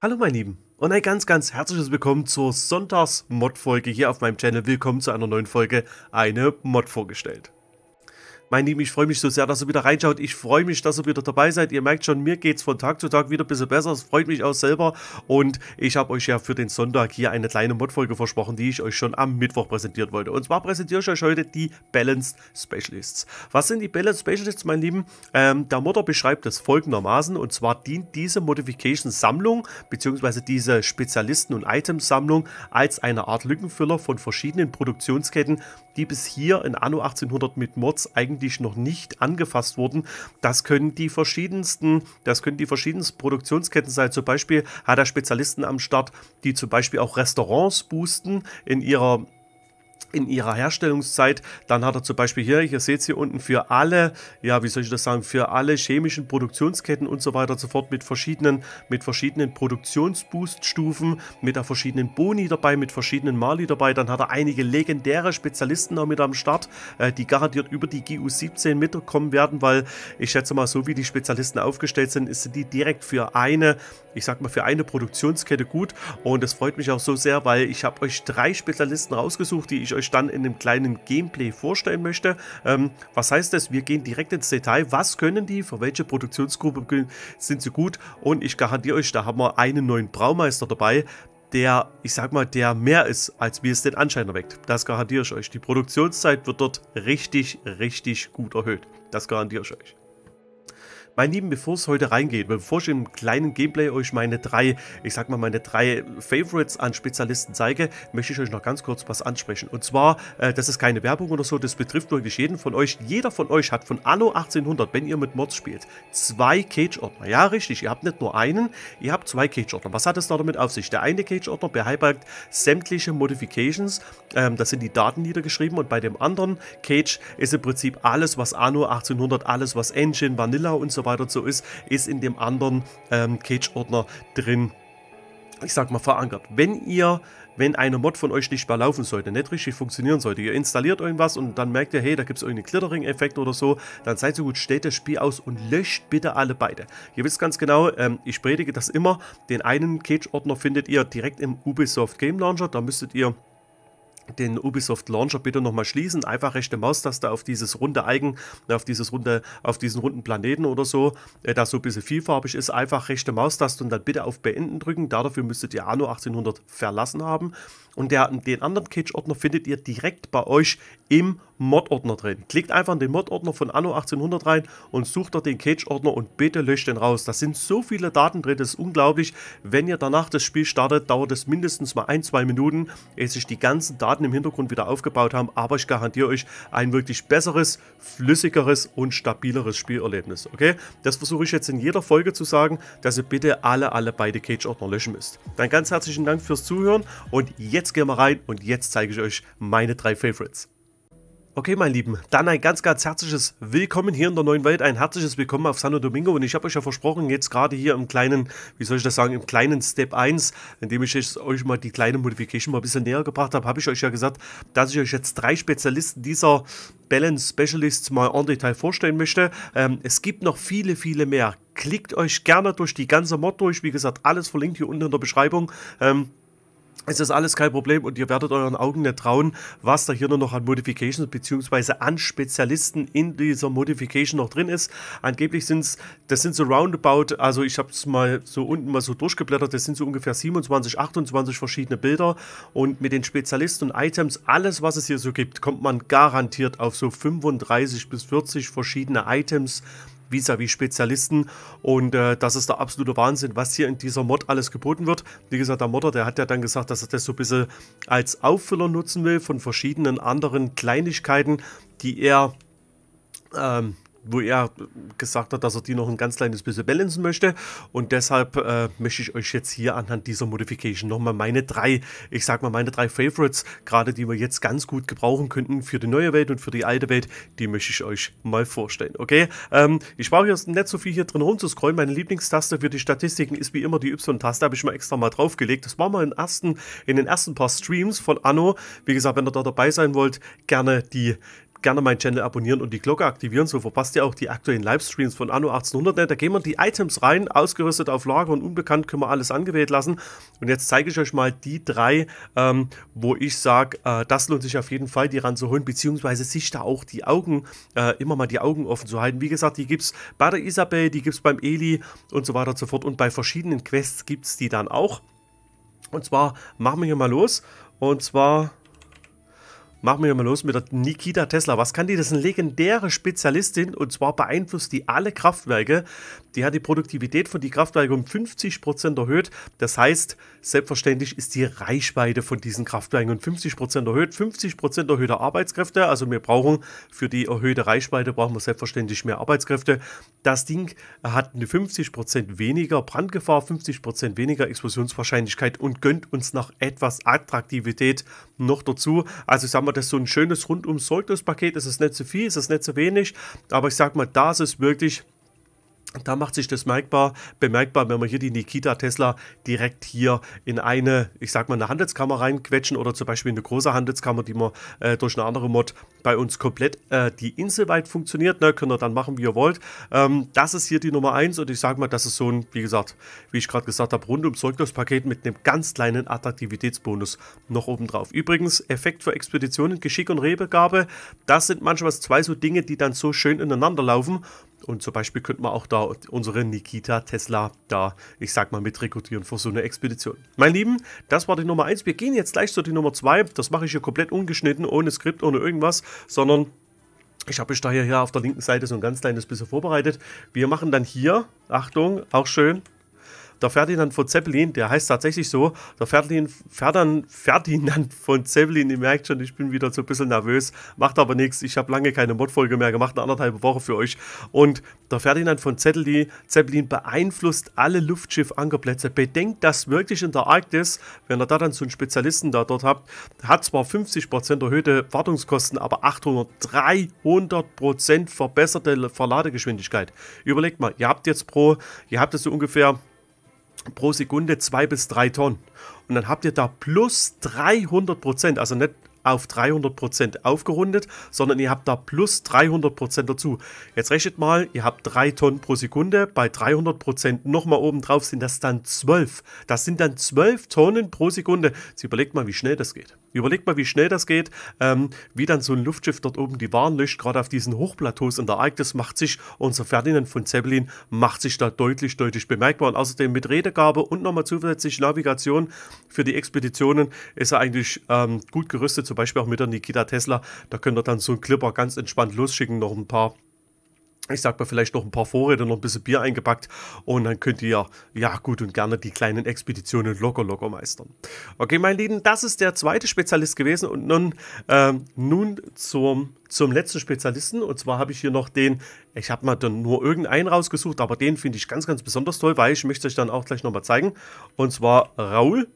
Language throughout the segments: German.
Hallo meine Lieben und ein ganz ganz herzliches Willkommen zur Sonntags-Mod-Folge hier auf meinem Channel. Willkommen zu einer neuen Folge, eine Mod vorgestellt. Mein Lieben, ich freue mich so sehr, dass ihr wieder reinschaut. Ich freue mich, dass ihr wieder dabei seid. Ihr merkt schon, mir geht es von Tag zu Tag wieder ein bisschen besser. Es freut mich auch selber. Und ich habe euch ja für den Sonntag hier eine kleine Modfolge versprochen, die ich euch schon am Mittwoch präsentiert wollte. Und zwar präsentiere ich euch heute die Balanced Specialists. Was sind die Balanced Specialists, mein Lieben? Ähm, der Modder beschreibt es folgendermaßen. Und zwar dient diese Modification-Sammlung, beziehungsweise diese Spezialisten- und Items-Sammlung als eine Art Lückenfüller von verschiedenen Produktionsketten, die bis hier in Anno 1800 mit Mods eigentlich die noch nicht angefasst wurden. Das können die verschiedensten, das können die verschiedensten Produktionsketten sein. Zum Beispiel hat er Spezialisten am Start, die zum Beispiel auch Restaurants boosten in ihrer in ihrer Herstellungszeit. Dann hat er zum Beispiel hier, ihr seht es hier unten, für alle, ja, wie soll ich das sagen, für alle chemischen Produktionsketten und so weiter und so fort mit verschiedenen, mit verschiedenen Produktionsbooststufen, mit der verschiedenen Boni dabei, mit verschiedenen Mali dabei. Dann hat er einige legendäre Spezialisten noch mit am Start, äh, die garantiert über die GU17 mitkommen werden, weil ich schätze mal, so wie die Spezialisten aufgestellt sind, ist die direkt für eine, ich sag mal, für eine Produktionskette gut. Und es freut mich auch so sehr, weil ich habe euch drei Spezialisten rausgesucht, die ich ich euch dann in einem kleinen Gameplay vorstellen möchte. Ähm, was heißt das? Wir gehen direkt ins Detail. Was können die? Für welche Produktionsgruppe sind sie gut? Und ich garantiere euch, da haben wir einen neuen Braumeister dabei, der, ich sag mal, der mehr ist, als wie es den Anschein erweckt. Das garantiere ich euch. Die Produktionszeit wird dort richtig, richtig gut erhöht. Das garantiere ich euch. Mein Lieben, bevor es heute reingeht, bevor ich im kleinen Gameplay euch meine drei, ich sag mal meine drei Favorites an Spezialisten zeige, möchte ich euch noch ganz kurz was ansprechen. Und zwar, äh, das ist keine Werbung oder so, das betrifft wirklich jeden von euch. Jeder von euch hat von Anno 1800, wenn ihr mit Mods spielt, zwei Cage-Ordner. Ja, richtig, ihr habt nicht nur einen, ihr habt zwei Cage-Ordner. Was hat es da damit auf sich? Der eine Cage-Ordner beherbergt sämtliche Modifications, ähm, das sind die Daten niedergeschrieben und bei dem anderen Cage ist im Prinzip alles, was Anno 1800, alles, was Engine, Vanilla und so weiter weiter so ist, ist in dem anderen ähm, Cage-Ordner drin ich sag mal, verankert. Wenn ihr, wenn eine Mod von euch nicht mehr laufen sollte, nicht richtig funktionieren sollte, ihr installiert irgendwas und dann merkt ihr, hey, da gibt es irgendeinen Glittering-Effekt oder so, dann seid so gut, stellt das Spiel aus und löscht bitte alle beide. Ihr wisst ganz genau, ähm, ich predige das immer, den einen Cage-Ordner findet ihr direkt im Ubisoft Game Launcher, da müsstet ihr den Ubisoft Launcher bitte nochmal schließen, einfach rechte Maustaste auf dieses runde Eigen, auf dieses runde, auf diesen runden Planeten oder so, äh, da so ein bisschen vielfarbig ist, einfach rechte Maustaste und dann bitte auf Beenden drücken. Dafür müsstet ihr Anno 1800 verlassen haben. Und der, den anderen Cage-Ordner findet ihr direkt bei euch im Mod-Ordner drin. Klickt einfach in den Mod-Ordner von Anno 1800 rein und sucht dort den Cage-Ordner und bitte löscht den raus. Da sind so viele Daten drin, das ist unglaublich. Wenn ihr danach das Spiel startet, dauert es mindestens mal ein, zwei Minuten, ehe sich die ganzen Daten im Hintergrund wieder aufgebaut haben. Aber ich garantiere euch ein wirklich besseres, flüssigeres und stabileres Spielerlebnis. Okay? Das versuche ich jetzt in jeder Folge zu sagen, dass ihr bitte alle, alle beide Cage-Ordner löschen müsst. Dann ganz herzlichen Dank fürs Zuhören und jetzt gehen wir rein und jetzt zeige ich euch meine drei Favorites. Okay, meine Lieben, dann ein ganz, ganz herzliches Willkommen hier in der neuen Welt, ein herzliches Willkommen auf Santo Domingo und ich habe euch ja versprochen, jetzt gerade hier im kleinen, wie soll ich das sagen, im kleinen Step 1, indem ich euch mal die kleine Modification mal ein bisschen näher gebracht habe, habe ich euch ja gesagt, dass ich euch jetzt drei Spezialisten dieser Balance Specialists mal en Detail vorstellen möchte. Ähm, es gibt noch viele, viele mehr. Klickt euch gerne durch die ganze Mod durch, wie gesagt, alles verlinkt hier unten in der Beschreibung. Ähm, es ist alles kein Problem und ihr werdet euren Augen nicht trauen, was da hier nur noch an Modifications bzw. an Spezialisten in dieser Modification noch drin ist. Angeblich sind es, das sind so roundabout, also ich habe es mal so unten mal so durchgeblättert, das sind so ungefähr 27, 28 verschiedene Bilder und mit den Spezialisten und Items, alles was es hier so gibt, kommt man garantiert auf so 35 bis 40 verschiedene Items, vis-à-vis Spezialisten. Und äh, das ist der absolute Wahnsinn, was hier in dieser Mod alles geboten wird. Wie gesagt, der Modder, der hat ja dann gesagt, dass er das so ein bisschen als Auffüller nutzen will von verschiedenen anderen Kleinigkeiten, die er ähm, wo er gesagt hat, dass er die noch ein ganz kleines bisschen balancen möchte. Und deshalb äh, möchte ich euch jetzt hier anhand dieser Modification nochmal meine drei, ich sag mal meine drei Favorites, gerade die wir jetzt ganz gut gebrauchen könnten für die neue Welt und für die alte Welt, die möchte ich euch mal vorstellen, okay? Ähm, ich brauche jetzt nicht so viel hier drin rumzuscrollen. Meine Lieblingstaste für die Statistiken ist wie immer die Y-Taste, habe ich mal extra mal draufgelegt. Das war mal in, ersten, in den ersten paar Streams von Anno. Wie gesagt, wenn ihr da dabei sein wollt, gerne die gerne meinen Channel abonnieren und die Glocke aktivieren, so verpasst ihr auch die aktuellen Livestreams von Anno 1800 ne? Da gehen wir die Items rein, ausgerüstet auf Lager und unbekannt können wir alles angewählt lassen. Und jetzt zeige ich euch mal die drei, ähm, wo ich sage, äh, das lohnt sich auf jeden Fall, die ranzuholen, beziehungsweise sich da auch die Augen, äh, immer mal die Augen offen zu halten. Wie gesagt, die gibt es bei der Isabel, die gibt es beim Eli und so weiter und so fort. Und bei verschiedenen Quests gibt es die dann auch. Und zwar machen wir hier mal los. Und zwar Machen wir mal los mit der Nikita Tesla. Was kann die? Das ist eine legendäre Spezialistin und zwar beeinflusst die alle Kraftwerke. Die hat die Produktivität von die Kraftwerke um 50% Prozent erhöht. Das heißt, selbstverständlich ist die Reichweite von diesen Kraftwerken um 50% Prozent erhöht. 50% Prozent erhöhte Arbeitskräfte. Also wir brauchen für die erhöhte Reichweite brauchen wir selbstverständlich mehr Arbeitskräfte. Das Ding hat eine 50% Prozent weniger Brandgefahr, 50% Prozent weniger Explosionswahrscheinlichkeit und gönnt uns noch etwas Attraktivität noch dazu. Also ich sag mal, mal, das ist so ein schönes rundum sorglos Paket. Es ist nicht zu viel, es ist nicht zu wenig, aber ich sag mal, da ist es wirklich da macht sich das merkbar, bemerkbar, wenn wir hier die Nikita Tesla direkt hier in eine, ich sag mal, eine Handelskammer reinquetschen oder zum Beispiel eine große Handelskammer, die wir äh, durch eine andere Mod bei uns komplett äh, die Insel weit funktioniert. Ne? Könnt ihr dann machen, wie ihr wollt. Ähm, das ist hier die Nummer 1 und ich sage mal, das ist so ein, wie gesagt, wie ich gerade gesagt habe, rundum sorglos Paket mit einem ganz kleinen Attraktivitätsbonus noch oben drauf. Übrigens, Effekt für Expeditionen, Geschick und Rebegabe, das sind manchmal zwei so Dinge, die dann so schön ineinander laufen. Und zum Beispiel könnte man auch da unsere Nikita Tesla da, ich sag mal, mit rekrutieren für so eine Expedition. Meine Lieben, das war die Nummer 1. Wir gehen jetzt gleich zu die Nummer 2. Das mache ich hier komplett ungeschnitten, ohne Skript, ohne irgendwas sondern ich habe euch daher hier auf der linken Seite so ein ganz kleines bisschen vorbereitet. Wir machen dann hier, Achtung, auch schön, der Ferdinand von Zeppelin, der heißt tatsächlich so, der Ferdinand, Ferdinand, Ferdinand von Zeppelin, ihr merkt schon, ich bin wieder so ein bisschen nervös, macht aber nichts, ich habe lange keine Modfolge mehr gemacht, eine anderthalb Woche für euch. Und der Ferdinand von Zeppelin, Zeppelin beeinflusst alle Luftschiff-Ankerplätze. Bedenkt das wirklich in der Arktis, wenn ihr da dann so einen Spezialisten da dort habt, hat zwar 50% erhöhte Wartungskosten, aber 800, 300% verbesserte Verladegeschwindigkeit. Überlegt mal, ihr habt jetzt pro, ihr habt jetzt so ungefähr pro Sekunde zwei bis drei Tonnen. Und dann habt ihr da plus 300 Prozent, also nicht auf 300 Prozent aufgerundet, sondern ihr habt da plus 300 Prozent dazu. Jetzt rechnet mal, ihr habt drei Tonnen pro Sekunde, bei 300 Prozent nochmal oben drauf sind das dann zwölf. Das sind dann zwölf Tonnen pro Sekunde. Jetzt überlegt mal, wie schnell das geht. Überlegt mal, wie schnell das geht, ähm, wie dann so ein Luftschiff dort oben die Waren löscht, gerade auf diesen Hochplateaus in der Arktis macht sich unser Ferdinand von Zeppelin macht sich da deutlich, deutlich bemerkbar. Und außerdem mit Redegabe und nochmal zusätzlich Navigation für die Expeditionen ist er eigentlich ähm, gut gerüstet, zum Beispiel auch mit der Nikita Tesla. Da könnt ihr dann so einen Clipper ganz entspannt losschicken, noch ein paar ich sag mal, vielleicht noch ein paar Vorräte, noch ein bisschen Bier eingepackt und dann könnt ihr ja gut und gerne die kleinen Expeditionen locker, locker meistern. Okay, meine Lieben, das ist der zweite Spezialist gewesen und nun, ähm, nun zum, zum letzten Spezialisten und zwar habe ich hier noch den, ich habe mal dann nur irgendeinen rausgesucht, aber den finde ich ganz, ganz besonders toll, weil ich möchte euch dann auch gleich nochmal zeigen und zwar Raul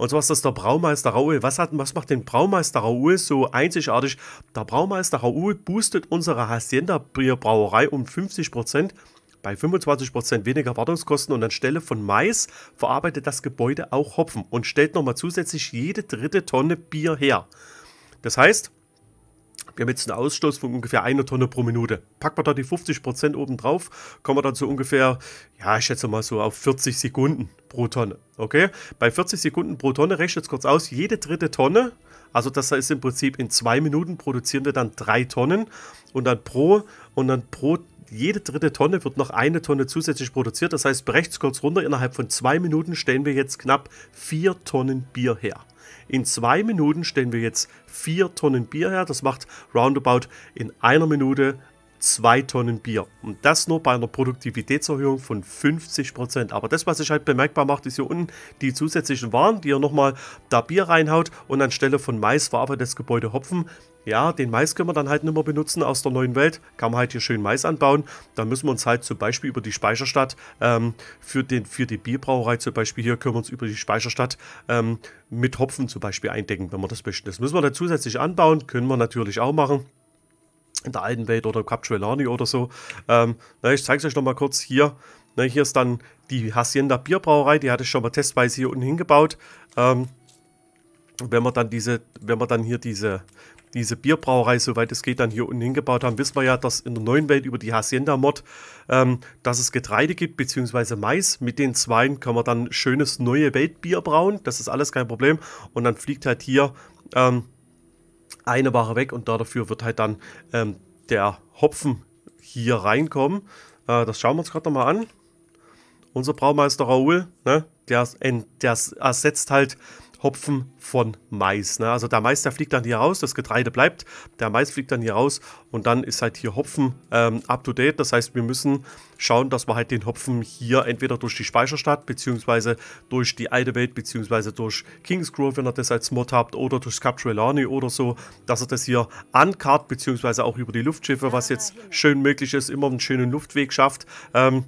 und zwar ist das der Braumeister Raoul. Was, hat, was macht den Braumeister Raoul so einzigartig? Der Braumeister Raoul boostet unsere Hacienda Bierbrauerei um 50 Prozent bei 25% weniger Wartungskosten und anstelle von Mais verarbeitet das Gebäude auch Hopfen und stellt nochmal zusätzlich jede dritte Tonne Bier her. Das heißt, wir haben jetzt einen Ausstoß von ungefähr einer Tonne pro Minute. Packen wir da die 50% oben drauf, kommen wir dann so ungefähr, ja, ich schätze mal so auf 40 Sekunden pro Tonne. Okay? Bei 40 Sekunden pro Tonne rechnet es kurz aus, jede dritte Tonne, also das heißt im Prinzip in zwei Minuten produzieren wir dann drei Tonnen und dann pro und dann pro jede dritte Tonne wird noch eine Tonne zusätzlich produziert. Das heißt, berechnet kurz runter, innerhalb von zwei Minuten stellen wir jetzt knapp vier Tonnen Bier her. In zwei Minuten stellen wir jetzt vier Tonnen Bier her. Das macht roundabout in einer Minute 2 Tonnen Bier. Und das nur bei einer Produktivitätserhöhung von 50%. Prozent. Aber das, was sich halt bemerkbar macht, ist hier unten die zusätzlichen Waren, die ihr nochmal da Bier reinhaut und anstelle von Mais verarbeitetes Gebäude Hopfen. Ja, den Mais können wir dann halt nicht mehr benutzen aus der neuen Welt. Kann man halt hier schön Mais anbauen. Dann müssen wir uns halt zum Beispiel über die Speicherstadt ähm, für, den, für die Bierbrauerei zum Beispiel hier können wir uns über die Speicherstadt ähm, mit Hopfen zum Beispiel eindecken, wenn wir das möchten. Das müssen wir dann zusätzlich anbauen. Können wir natürlich auch machen in der alten Welt oder Captuellani oder so. Ähm, na, ich zeige es euch nochmal kurz hier. Na, hier ist dann die Hacienda Bierbrauerei, die hatte ich schon mal testweise hier unten hingebaut. Ähm, wenn wir dann diese, wenn wir dann hier diese, diese Bierbrauerei, soweit es geht, dann hier unten hingebaut haben, wissen wir ja, dass in der neuen Welt über die Hacienda-Mod, ähm, dass es Getreide gibt, beziehungsweise Mais. Mit den zwei kann man dann schönes neue Weltbier brauen. Das ist alles kein Problem. Und dann fliegt halt hier ähm, eine Ware weg und dafür wird halt dann ähm, der Hopfen hier reinkommen. Äh, das schauen wir uns gerade nochmal an. Unser Braumeister Raoul, ne, der, der ersetzt halt Hopfen von Mais. Ne? Also der Mais, der fliegt dann hier raus, das Getreide bleibt, der Mais fliegt dann hier raus und dann ist halt hier Hopfen ähm, up to date. Das heißt, wir müssen schauen, dass wir halt den Hopfen hier entweder durch die Speicherstadt, beziehungsweise durch die Alte beziehungsweise durch Kingsgrove, wenn ihr das als Mod habt, oder durch Captrellani oder so, dass ihr das hier ankart, beziehungsweise auch über die Luftschiffe, was jetzt ah, schön möglich ist, immer einen schönen Luftweg schafft. Ähm,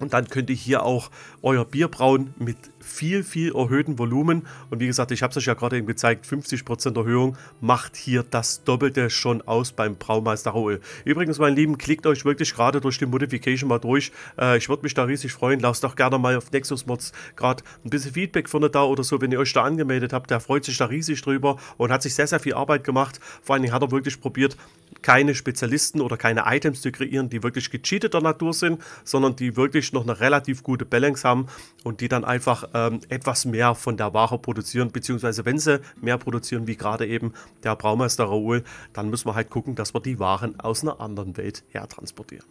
und dann könnt ihr hier auch euer Bier brauen mit viel, viel erhöhtem Volumen. Und wie gesagt, ich habe es euch ja gerade eben gezeigt, 50% Erhöhung macht hier das Doppelte schon aus beim Braumeister Raoul. Übrigens, meine Lieben, klickt euch wirklich gerade durch die Modification mal durch. Äh, ich würde mich da riesig freuen. Lasst doch gerne mal auf Nexus Mods gerade ein bisschen Feedback vorne da oder so, wenn ihr euch da angemeldet habt. Der freut sich da riesig drüber und hat sich sehr, sehr viel Arbeit gemacht. Vor allen Dingen hat er wirklich probiert, keine Spezialisten oder keine Items zu kreieren, die wirklich gecheateter Natur sind, sondern die wirklich noch eine relativ gute Balance haben und die dann einfach ähm, etwas mehr von der Ware produzieren, beziehungsweise wenn sie mehr produzieren, wie gerade eben der Braumeister Raoul, dann müssen wir halt gucken, dass wir die Waren aus einer anderen Welt her transportieren.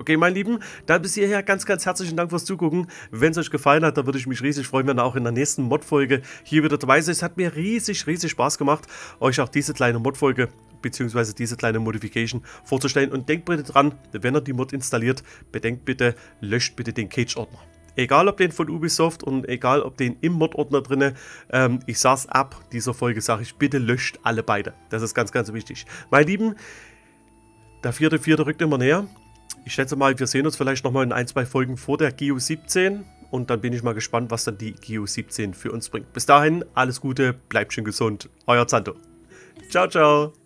Okay, meine Lieben, dann bis hierher ganz, ganz herzlichen Dank fürs Zugucken. Wenn es euch gefallen hat, dann würde ich mich riesig freuen, wenn ihr auch in der nächsten Mod-Folge hier wieder dabei seid. Es hat mir riesig, riesig Spaß gemacht, euch auch diese kleine Mod-Folge beziehungsweise diese kleine Modification vorzustellen. Und denkt bitte dran, wenn ihr die Mod installiert, bedenkt bitte, löscht bitte den Cage-Ordner. Egal ob den von Ubisoft und egal ob den im Mod-Ordner drinne, ähm, ich saß ab dieser Folge, sage ich, bitte löscht alle beide. Das ist ganz, ganz wichtig. Meine Lieben, der vierte, vierte rückt immer näher. Ich schätze mal, wir sehen uns vielleicht nochmal in ein, zwei Folgen vor der GU 17 und dann bin ich mal gespannt, was dann die GU 17 für uns bringt. Bis dahin, alles Gute, bleibt schön gesund. Euer Zanto. Ciao, ciao.